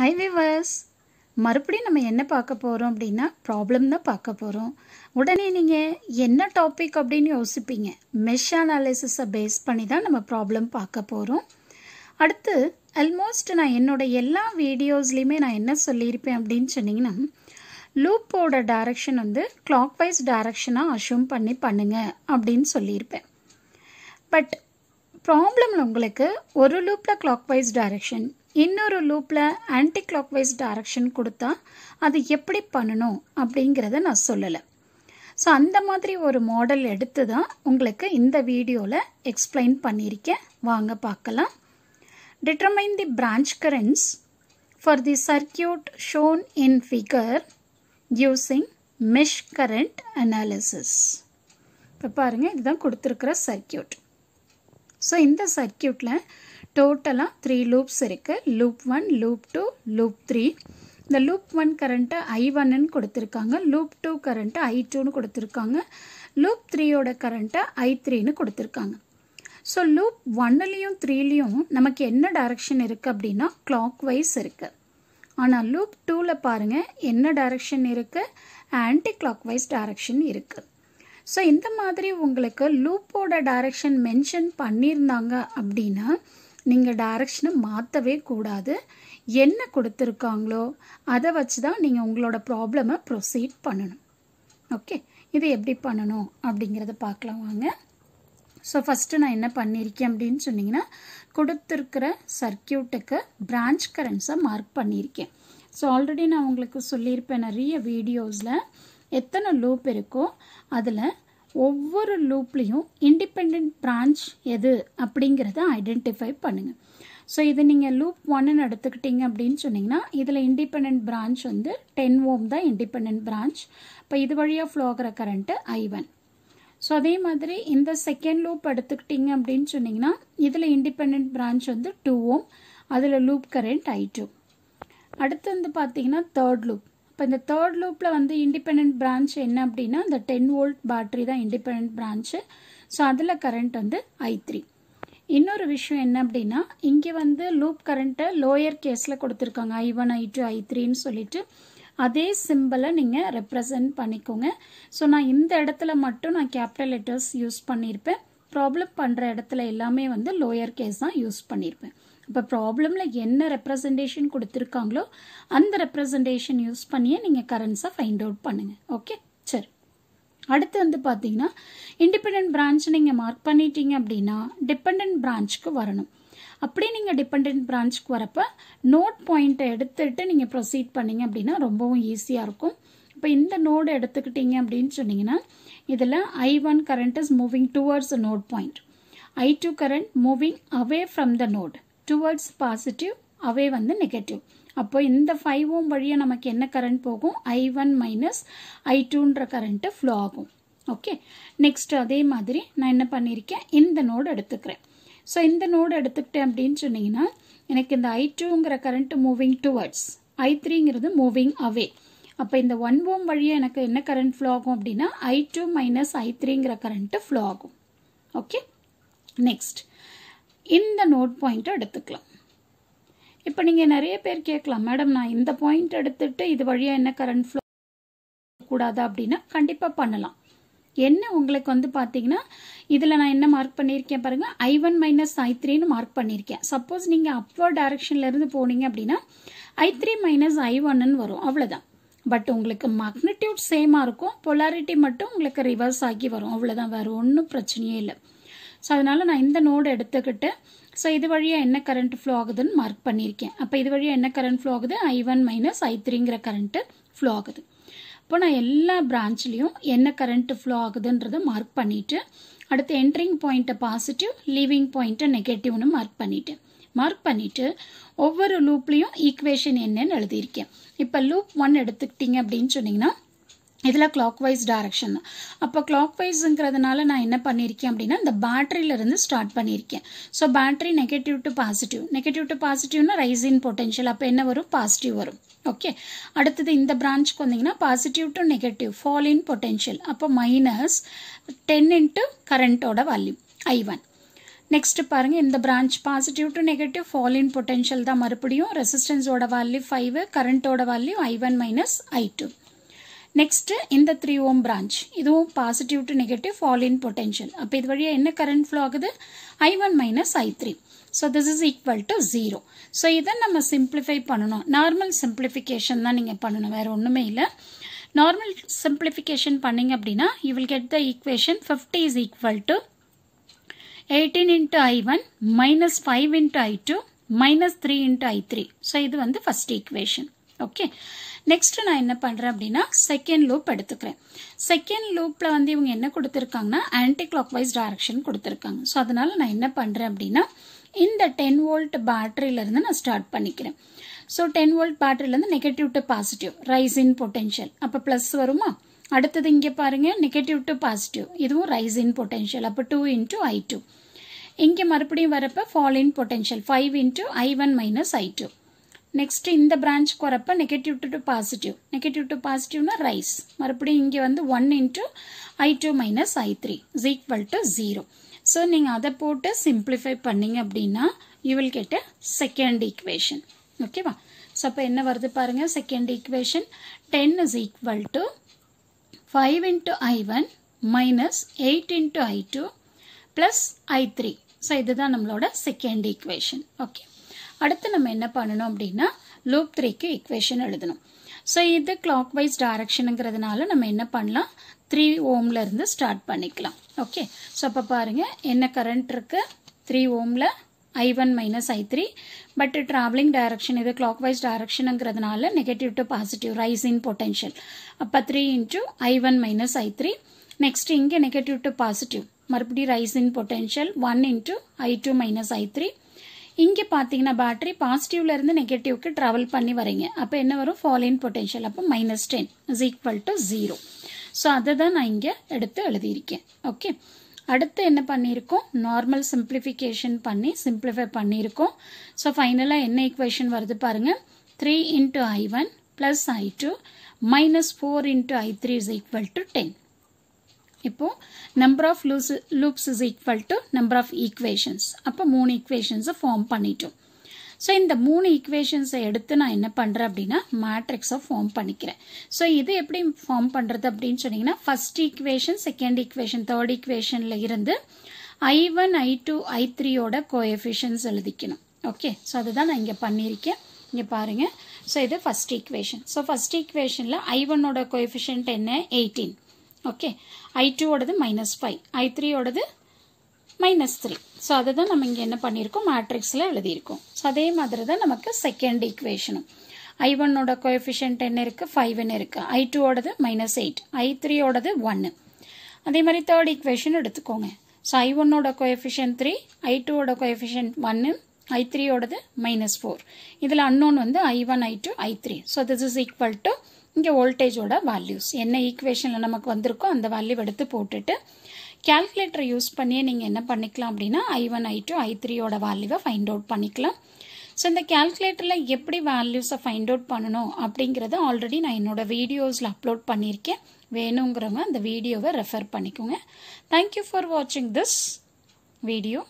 High viewers மறுபடியும் நம்ம என்ன பார்க்க போகிறோம் அப்படின்னா ப்ராப்ளம் தான் பார்க்க போகிறோம் உடனே நீங்கள் என்ன டாபிக் அப்படின்னு யோசிப்பீங்க மெஷ் அனாலிசிஸை பேஸ் பண்ணி தான் நம்ம ப்ராப்ளம் பார்க்க போகிறோம் அடுத்து அல்மோஸ்ட் நான் என்னோடய எல்லா வீடியோஸ்லேயுமே நான் என்ன சொல்லியிருப்பேன் அப்படின்னு சொன்னிங்கன்னா லூப்போட டைரக்ஷன் வந்து கிளாக் வைஸ் டைரக்ஷனாக அஷ்யூம் பண்ணி பண்ணுங்க அப்படின்னு சொல்லியிருப்பேன் பட் ப்ராப்ளமில் உங்களுக்கு ஒரு லூப்பில் கிளாக் வைஸ் டைரக்ஷன் இன்னொரு லூப்பில் ஆன்டி கிளாக்வைஸ் டைரக்ஷன் கொடுத்தா அது எப்படி பண்ணணும் அப்படிங்கிறத நான் சொல்லலை ஸோ அந்த மாதிரி ஒரு மாடல் எடுத்து தான் உங்களுக்கு இந்த வீடியோவில் எக்ஸ்பிளைன் பண்ணியிருக்கேன் வாங்க பார்க்கலாம் determine the branch currents for the circuit shown in figure using mesh current analysis இப்போ பாருங்கள் இதுதான் கொடுத்துருக்குற சர்க்கியூட் ஸோ இந்த சர்க்கியூட்டில் டோட்டலாக த்ரீ லூப்ஸ் இருக்குது loop one loop two loop three இந்த லூப் ஒன் கரண்ட்டு ஐ ஒன்னு கொடுத்துருக்காங்க லூப் டூ கரண்ட்டு ஐ டூன்னு கொடுத்துருக்காங்க லூப் த்ரீயோட கரண்ட்டை ஐ த்ரீன்னு கொடுத்துருக்காங்க ஸோ லூப் ஒன்னுலேயும் த்ரீலேயும் நமக்கு என்ன டைரக்ஷன் இருக்குது அப்படின்னா கிளாக் வைஸ் இருக்குது ஆனால் லூப் டூவில் பாருங்கள் என்ன டைரக்ஷன் இருக்குது ஆன்டி கிளாக் வைஸ் டைரக்ஷன் இருக்குது ஸோ இந்த மாதிரி உங்களுக்கு லூப்போட டைரக்ஷன் மென்ஷன் பண்ணியிருந்தாங்க அப்படின்னா நீங்கள் டைரக்ஷனை மாற்றவே கூடாது என்ன கொடுத்துருக்காங்களோ அதை வச்சு தான் நீங்கள் உங்களோட ப்ராப்ளமை ப்ரொசீட் பண்ணணும் ஓகே இது எப்படி பண்ணணும் அப்படிங்கிறத பார்க்கலாம் வாங்க ஸோ ஃபஸ்ட்டு நான் என்ன பண்ணியிருக்கேன் அப்படின்னு சொன்னிங்கன்னா கொடுத்துருக்கிற சர்க்கியூட்டுக்கு பிரான்ச் கரண்ட்ஸை மார்க் பண்ணியிருக்கேன் ஸோ ஆல்ரெடி நான் உங்களுக்கு சொல்லியிருப்பேன் நிறைய வீடியோஸில் எத்தனை லூப் இருக்கோ அதில் ஒவ்வொரு லூப்லேயும் இண்டிபெண்ட் பிரான்ச் எது அப்படிங்கிறத ஐடென்டிஃபை பண்ணுங்கள் ஸோ இது நீங்கள் லூப் ஒன்னு எடுத்துக்கிட்டீங்க அப்படின்னு சொன்னீங்கன்னா இதில் இண்டிபெண்ட் பிரான்ச் வந்து டென் ஓம் தான் இண்டிபெண்ட் பிரான்ச் இப்போ இது வழியாக ஃப்ளோ ஆகிற கரண்ட்டு ஐவன் ஸோ அதே மாதிரி இந்த செகண்ட் லூப் எடுத்துக்கிட்டிங்க அப்படின்னு சொன்னீங்கன்னா இதில் இண்டிபெண்ட் பிரான்ச் வந்து டூ ஓம் அதில் லூப் கரண்ட் ஐ டூ அடுத்து வந்து பார்த்தீங்கன்னா தேர்ட் லூப் இப்போ இந்த தேர்ட் லூப்பில் வந்து இண்டிபெண்ட் பிரான்ச் என்ன அப்படின்னா இந்த டென் வோல்ட் பேட்ரி தான் இண்டிபெண்ட் பிரான்ச்சு ஸோ அதில் கரண்ட் வந்து ஐ த்ரீ இன்னொரு விஷயம் என்ன அப்படின்னா இங்கே வந்து லூப் கரண்ட்டை லோயர் கேஸில் கொடுத்துருக்காங்க ஐ ஒன் ஐ டூ ஐ த்ரீன்னு சொல்லிட்டு அதே சிம்பிளை நீங்கள் ரெப்ரசன்ட் பண்ணிக்கோங்க ஸோ நான் இந்த இடத்துல மட்டும் நான் கேபிட்டல் லெட்டர்ஸ் யூஸ் பண்ணியிருப்பேன் ப்ராப்ளம் பண்ணுற இடத்துல எல்லாமே வந்து லோயர் கேஸ் தான் யூஸ் பண்ணியிருப்பேன் இப்போ ப்ராப்ளமில் என்ன ரெப்ரசன்டேஷன் கொடுத்துருக்காங்களோ அந்த ரெப்ரசன்டேஷன் யூஸ் பண்ணியே நீங்கள் கரண்ட்ஸாக ஃபைண்ட் அவுட் பண்ணுங்கள் ஓகே சரி அடுத்து வந்து பார்த்தீங்கன்னா இண்டிபெண்ட் பிரான்ச் நீங்கள் மார்க் பண்ணிட்டீங்க அப்படின்னா டிபெண்ட் பிரான்ச்சுக்கு வரணும் அப்படியே நீங்கள் டிபெண்ட் பிரான்ச்சுக்கு வரப்போ நோட் பாயிண்ட்டை எடுத்துகிட்டு நீங்கள் ப்ரொசீட் பண்ணிங்க அப்படின்னா ரொம்பவும் ஈஸியாக இருக்கும் இப்போ இந்த நோடு எடுத்துக்கிட்டீங்க அப்படின்னு சொன்னீங்கன்னா இதில் I one current is moving towards node point I two current moving away from the node towards positive away வந்து நெகட்டிவ் அப்போ இந்த ஃபைவ் ஓம் வழியாக நமக்கு என்ன கரண்ட் போகும் ஐ ஒன் மைனஸ் ஐ டூன்ற கரண்ட்டு ஃப்ளோ ஆகும் ஓகே நெக்ஸ்ட் அதே மாதிரி நான் என்ன பண்ணியிருக்கேன் இந்த நோடு எடுத்துக்கிறேன் ஸோ இந்த நோடு எடுத்துக்கிட்டேன் அப்படின்னு சொன்னீங்கன்னா எனக்கு இந்த ஐ டூங்கிற கரண்ட்டு மூவிங் டுவர்ட்ஸ் ஐ த்ரீங்கிறது மூவிங் அவே அப்போ இந்த ஒன் ஓம் வழியாக எனக்கு என்ன கரண்ட் ஃப்ளோ ஆகும் அப்படின்னா ஐ டூ மைனஸ் ஐ த்ரீங்கிற கரண்ட்டு ஃப்ளோ ஆகும் ஓகே நெக்ஸ்ட் இந்த நோட் பாயிண்ட்டை எடுத்துக்கலாம் இப்போ நீங்கள் நிறைய பேர் கேட்கலாம் மேடம் நான் இந்த பாயிண்ட் எடுத்துட்டு இது வழியாக என்ன கரண்ட் ஃப்ளோ கூடாதா அப்படின்னா கண்டிப்பாக பண்ணலாம் என்ன உங்களுக்கு வந்து பார்த்தீங்கன்னா இதில் நான் என்ன மார்க் பண்ணியிருக்கேன் பாருங்கள் ஐ ஒன் மைனஸ் ஐ த்ரீன்னு மார்க் பண்ணியிருக்கேன் சப்போஸ் நீங்கள் அப்வர்ட் டைரக்ஷன்லேருந்து போனீங்க அப்படின்னா ஐ த்ரீ மைனஸ் ஐ ஒன்னு வரும் அவ்வளோதான் பட் உங்களுக்கு மேக்னிடியூட் சேமாக இருக்கும் பொலாரிட்டி மட்டும் உங்களுக்கு ரிவர்ஸ் ஆகி வரும் அவ்வளோதான் வேறு ஒன்றும் பிரச்சனையே இல்லை ஸோ அதனால் நான் இந்த நோடு எடுத்துக்கிட்டு ஸோ இது வழியாக என்ன கரண்ட் ஃப்ளோ ஆகுதுன்னு மார்க் பண்ணியிருக்கேன் அப்போ இது வழியாக என்ன கரண்ட் ஃப்ளோ ஆகுது ஐ ஒன் மைனஸ் ஐ த்ரீங்கிற கரண்ட்டு ஃப்ளோ ஆகுது இப்போ நான் எல்லா பிரான்ச்லேயும் என்ன கரண்ட் ஃப்ளோ ஆகுதுன்றதை மார்க் பண்ணிவிட்டு அடுத்து என்ட்ரிங் பாயிண்ட்டை பாசிட்டிவ் லீவிங் பாயிண்ட்டை நெகட்டிவ்னு மார்க் பண்ணிவிட்டு மார்க் பண்ணிவிட்டு ஒவ்வொரு லூப்லேயும் ஈக்குவேஷன் என்னன்னு எழுதியிருக்கேன் இப்போ லூப் ஒன் எடுத்துக்கிட்டிங்க அப்படின்னு சொன்னிங்கன்னா இதில் கிளாக் வைஸ் டைரக்ஷன் தான் அப்போ கிளாக் வைஸுங்கிறதுனால நான் என்ன பண்ணியிருக்கேன் அப்படின்னா இந்த பேட்டரியிலேருந்து ஸ்டார்ட் பண்ணியிருக்கேன் so battery negative to positive negative to பாசிட்டிவ்னா ரைஸ் இன் பொட்டென்ஷியல் அப்போ என்ன வரும் பாசிட்டிவ் வரும் ஓகே அடுத்தது இந்த பிரான்ச்சுக்கு வந்தீங்கன்னா positive to negative fall in potential அப்போ மைனஸ் டென் இன்ட்டு கரண்ட்டோட வால்யூம் ஐ ஒன் நெக்ஸ்ட் பாருங்க இந்த branch positive to negative fall in potential தான் மறுபடியும் ரெசிஸ்டன்ஸோட வேல்யூ ஃபைவ் கரண்ட்டோட value I one minus I two next இந்த த்ரீ ஓம் பிரான்ச் இதுவும் positive to negative fall in potential அப்போ இது வழியாக என்ன கரண்ட் ஃப்ளோ ஆகுது I one minus I three so this is equal to zero so இதை நம்ம சிம்பிளிஃபை பண்ணணும் நார்மல் சிம்பிளிஃபிகேஷன் தான் நீங்கள் பண்ணணும் வேறு ஒன்றுமே இல்லை நார்மல் சிம்பிளிஃபிகேஷன் பண்ணிங்க அப்படின்னா you will get the equation fifty is equal to 18 into I1 minus 5 into I2 minus 3 into I3. So, இது வந்து first equation. ஓகே Next, நான் என்ன பண்ணுறேன் அப்படின்னா செகண்ட் லூப் எடுத்துக்கிறேன் செகண்ட் லூப்பில் வந்து இவங்க என்ன கொடுத்துருக்காங்கன்னா ஆன்டி கிளாக் வைஸ் டைரக்ஷன் கொடுத்துருக்காங்க ஸோ அதனால் நான் என்ன பண்ணுறேன் அப்படின்னா இந்த டென் வோல்ட் பேட்டரியிலேருந்து நான் ஸ்டார்ட் பண்ணிக்கிறேன் ஸோ டென் வோல்ட் பேட்டரியிலேருந்து negative to positive rise in potential அப்போ ப்ளஸ் வருமா அடுத்தது இங்கே பாருங்கள் நெகட்டிவ் டு பாசிட்டிவ் இதுவும் ரைஸ் இன் பொட்டென்ஷியல் அப்போ டூ இன்ட்டு ஐ டூ இங்கே மறுபடியும் வரப்போ fall in potential five into I one minus I two branch இந்த negative வரப்போ negative to positive negative to பாசிட்டிவ்னா ரைஸ் மறுபடியும் இங்கே வந்து one into I two minus I three to 0 so zero so நீங்கள் அதை போட்டு simplify பண்ணிங்க அப்படின்னா will will a second second equation ஓகேவா ஸோ அப்போ என்ன வருது பாருங்கள் second equation ten is equal to five into I one minus eight i2 I two plus I three so இதுதான் நம்மளோட second equation. ஓகே அடுத்து நம்ம என்ன பண்ணணும் அப்படின்னா லூப் த்ரீக்கு equation எழுதணும் ஸோ இது கிளாக் வைஸ் நால் நம்ம என்ன பண்ணலாம் த்ரீ இருந்து ஸ்டார்ட் பண்ணிக்கலாம் ஓகே ஸோ அப்போ பாருங்கள் என்ன கரண்ட் இருக்குது த்ரீ ஓமில் I one minus but three but travelling இது clockwise வைஸ் டைரக்ஷனுங்கிறதுனால negative to positive rise in potential. அப்போ three into I one minus next three negative இங்கே நெகட்டிவ் டு பாசிட்டிவ் மறுபடியும் rise in potential one into I two minus I three இங்கே பார்த்தீங்கன்னா battery பாசிட்டிவ்லேருந்து நெகட்டிவ்க்கு travel பண்ணி வரீங்க அப்போ என்ன வரும் ஃபால் பொட்டென்ஷியல் அப்போ minus ten is equal to zero so அதை தான் நான் இங்கே எடுத்து எழுதியிருக்கேன் ஓகே அடுத்து என்ன பண்ணியிருக்கோம் நார்மல் சிம்பிளிஃபிகேஷன் பண்ணி சிம்பிளிஃபை பண்ணியிருக்கோம் ஸோ ஃபைனலாக என்ன ஈக்குவேஷன் வருது பாருங்கள் three into I one plus I two minus four into I three is equal to ten இப்போ number of loose loops is equal to number of அப்போ மூணு equations ஃபார்ம் பண்ணிட்டோம் ஸோ இந்த மூணு ஈக்குவேஷன்ஸை எடுத்து நான் என்ன பண்ணுறேன் அப்படின்னா மேட்ரிக்ஸை ஃபார்ம் பண்ணிக்கிறேன் ஸோ இது எப்படி ஃபார்ம் பண்ணுறது அப்படின்னு சொன்னீங்கன்னா first equation, second equation, third ஈக்குவேஷனில் இருந்து ஐ ஒன் ஐ டூ ஐ த்ரீயோட Okay, எழுதிக்கணும் ஓகே ஸோ அதுதான் நான் இங்கே பண்ணியிருக்கேன் பாருங்க, பாருங்கள் ஸோ இது first equation. ஸோ first equationல ஐ ஒன்னோட coefficient என்ன எயிட்டீன் ஓகே ஐ டூவோடது மைனஸ் ஃபைவ் ஐ த்ரீயோடது மைனஸ் த்ரீ ஸோ அதுதான் நம்ம இங்கே என்ன பண்ணியிருக்கோம் மேட்ரிக்ஸில் எழுதியிருக்கோம் ஸோ அதே மாதிரி தான் நமக்கு செகண்ட் ஈக்குவேஷனும் ஐ ஒன்னோட கோஎஃபிஷியன்ட் என்ன இருக்குது ஃபைவ்னு இருக்குது ஐ டூவோடது மைனஸ் எயிட் ஐ த்ரீயோடது ஒன்று அதே மாதிரி தேர்ட் ஈக்குவேஷன் எடுத்துக்கோங்க ஸோ ஐ ஒன்னோட கோஎஃபிஷியன்ட் த்ரீ ஐ டூவோட கோஎஃபிஷியன்ட் ஒன்று ஐ த்ரீயோடது மைனஸ் ஃபோர் இதில் அன்னோன் வந்து I one I two I three so this is equal to இங்கே வோல்டேஜோட வேல்யூஸ் என்ன ஈக்குவேஷனில் நமக்கு வந்திருக்கோ அந்த வேல்யூ எடுத்து போட்டுட்டு கேல்குலேட்டரை யூஸ் பண்ணியே நீங்கள் என்ன பண்ணிக்கலாம் அப்படின்னா ஐ ஒன் ஐ டூ ஐ த்ரீயோட வேல்யூவை ஃபைண்ட் அவுட் பண்ணிக்கலாம் ஸோ இந்த கேல்குலேட்டரில் எப்படி வேல்யூஸை ஃபைண்ட் அவுட் பண்ணணும் அப்படிங்கிறத ஆல்ரெடி நான் என்னோட வீடியோஸில் அப்லோட் பண்ணியிருக்கேன் வேணுங்கிறவங்க அந்த வீடியோவை ரெஃபர் பண்ணிக்கோங்க தேங்க்யூ ஃபார் வாட்சிங் திஸ் வீடியோ